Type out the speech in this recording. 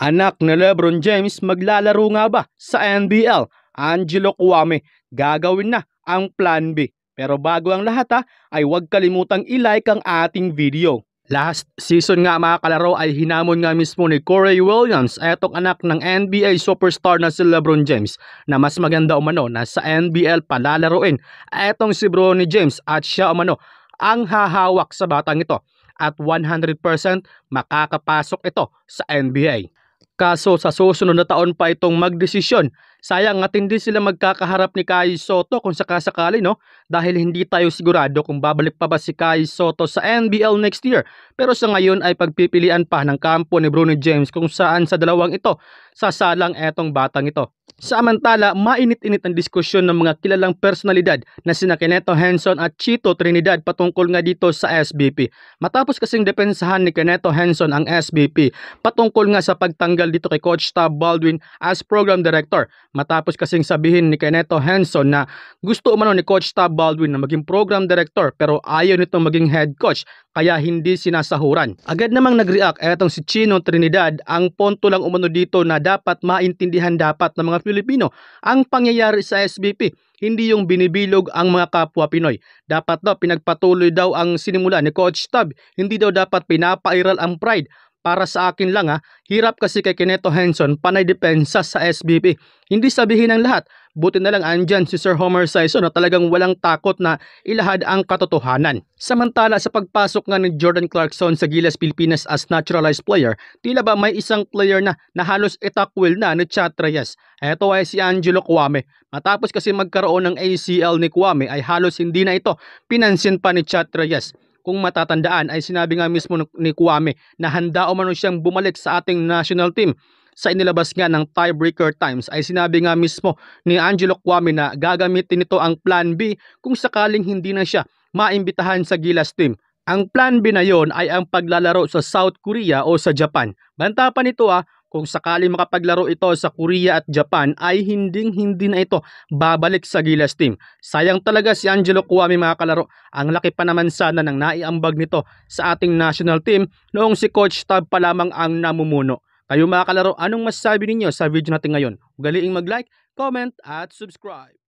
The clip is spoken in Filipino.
Anak na Lebron James maglalaro nga ba sa NBL? Angelo Kwame, gagawin na ang plan B. Pero bago ang lahat ha, ay huwag kalimutang ilike ang ating video. Last season nga mga kalaro ay hinamon nga mismo ni Corey Williams etong anak ng NBA superstar na si Lebron James na mas maganda umano na sa NBL palalaruin etong si Bronny James at siya umano ang hahawak sa batang ito at 100% makakapasok ito sa NBA. Kaso sa susunod na taon pa itong magdesisyon. Sayang at hindi sila magkakaharap ni Kai Soto kung sakasakali no dahil hindi tayo sigurado kung babalik pa ba si Kai Soto sa NBL next year. Pero sa ngayon ay pagpipilian pa ng kampo ni Bruno James kung saan sa dalawang ito sasalang etong batang ito. Samantala, mainit-init ang diskusyon ng mga kilalang personalidad na sina Keneto Henson at Chito Trinidad patungkol nga dito sa SBP. Matapos kasing depensahan ni Keneto Henson ang SBP patungkol nga sa pagtanggal dito kay Coach Tab Baldwin as Program Director. Matapos kasing sabihin ni Keneto Henson na gusto umano ni Coach Tab Baldwin na maging Program Director pero ayaw nito maging Head Coach kaya hindi sinasahuran. Agad namang nag-react etong si Chino Trinidad ang ponto lang umano dito na dapat maintindihan dapat ng mga Pilipino ang pangyayari sa SBP. Hindi yung binibilog ang mga kapwa Pinoy. Dapat daw pinagpatuloy daw ang sinimula ni Coach Tab. Hindi daw dapat pinapairal ang pride para sa akin lang ha, hirap kasi kay Kineto Henson panay depensa sa SBP. Hindi sabihin ng lahat, buti na lang andyan si Sir Homer Sison na talagang walang takot na ilahad ang katotohanan. Samantala sa pagpasok nga ni Jordan Clarkson sa Gilas Pilipinas as naturalized player, tila ba may isang player na nahalos itakwil na ni Chat Reyes. Ito ay si Angelo Kwame. Matapos kasi magkaroon ng ACL ni Kwame ay halos hindi na ito pinansin pa ni Chat Reyes kung matatandaan ay sinabi nga mismo ni Kwame na handa o siyang bumalik sa ating national team. Sa inilabas nga ng tiebreaker times ay sinabi nga mismo ni Angelo Kwame na gagamitin nito ang plan B kung sakaling hindi na siya maimbitahan sa Gilas team. Ang plan B na yon ay ang paglalaro sa South Korea o sa Japan. Banta pa nito ah, kung sakali makapaglaro ito sa Korea at Japan ay hinding hindi na ito babalik sa Gilas team. Sayang talaga si Angelo Kwame mga kalaro. Ang laki pa naman sana ng naiambag nito sa ating national team noong si Coach Tab pa lamang ang namumuno. Kayo mga kalaro, anong masasabi ninyo sa video natin ngayon? Ugaliing mag-like, comment at subscribe.